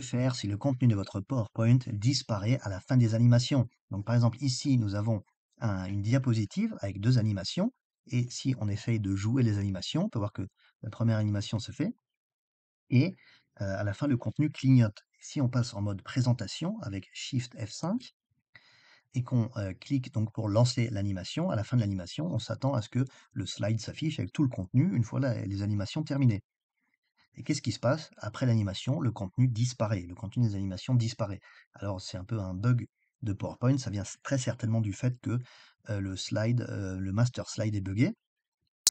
faire si le contenu de votre PowerPoint disparaît à la fin des animations Donc par exemple ici, nous avons une diapositive avec deux animations, et si on essaye de jouer les animations, on peut voir que la première animation se fait, et euh, à la fin le contenu clignote. Si on passe en mode présentation avec Shift F5, et qu'on euh, clique donc pour lancer l'animation, à la fin de l'animation, on s'attend à ce que le slide s'affiche avec tout le contenu une fois les animations terminées. Et qu'est-ce qui se passe Après l'animation, le contenu disparaît, le contenu des animations disparaît. Alors c'est un peu un bug de PowerPoint, ça vient très certainement du fait que euh, le slide, euh, le master slide est bugué.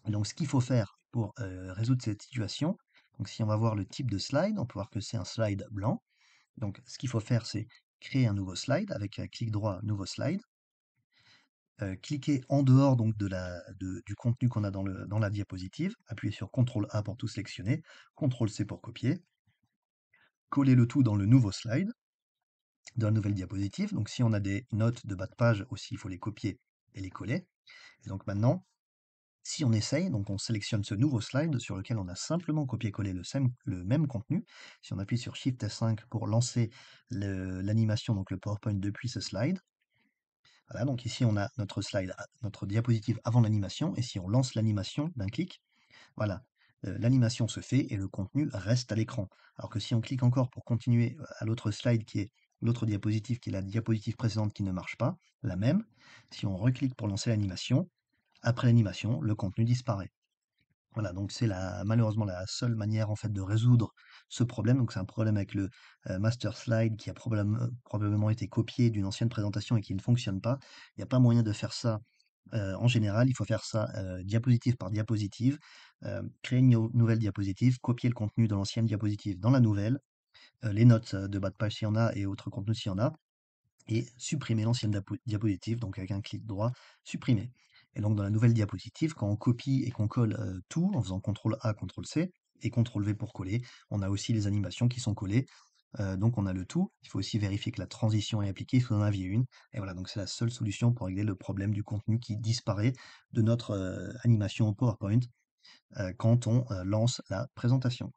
Donc ce qu'il faut faire pour euh, résoudre cette situation, donc si on va voir le type de slide, on peut voir que c'est un slide blanc. Donc ce qu'il faut faire, c'est créer un nouveau slide avec un clic droit, nouveau slide. Euh, cliquez en dehors donc de la, du contenu qu'on a dans, le, dans la diapositive, appuyez sur CTRL A pour tout sélectionner, CTRL C pour copier, collez le tout dans le nouveau slide, dans la nouvelle diapositive. Donc si on a des notes de bas de page aussi, il faut les copier et les coller. Et donc maintenant, si on essaye, donc on sélectionne ce nouveau slide sur lequel on a simplement copié-collé le, le, même contenu. Si on appuie sur Shift s 5 pour lancer l'animation, donc le PowerPoint depuis ce slide, voilà, donc ici on a notre slide, ah, notre diapositive avant l'animation, et si on lance l'animation d'un clic, voilà, euh, l'animation se fait et le contenu reste à l'écran. Alors que si on clique encore pour continuer euh, à l'autre slide qui est l'autre diapositive, qui est la diapositive précédente qui ne marche pas, la même, si on reclique pour lancer l'animation, après l'animation, le contenu disparaît. Voilà, donc c'est la, malheureusement la seule manière en fait de résoudre ce problème. Donc c'est un problème avec le euh, master slide qui a euh, probablement été copié d'une ancienne présentation et qui ne fonctionne pas. Il n'y a pas moyen de faire ça euh, en général. Il faut faire ça diapositive par diapositive, créer une nouvelle diapositive, copier le contenu de l'ancienne diapositive dans la nouvelle, les notes de bas de page s'il y en a et autres contenus s'il y en a, et supprimer l'ancienne diapositive, donc avec un clic droit, supprimer. Et donc dans la nouvelle diapositive, quand on copie et qu'on colle euh, tout en faisant CTRL A, CTRL C et CTRL V pour coller, on a aussi les animations qui sont collées. Euh, donc on a le tout. Il faut aussi vérifier que la transition est appliquée, il faut en aviez une. Et voilà, donc c'est la seule solution pour régler le problème du contenu qui disparaît de notre euh, animation PowerPoint quand on lance la présentation.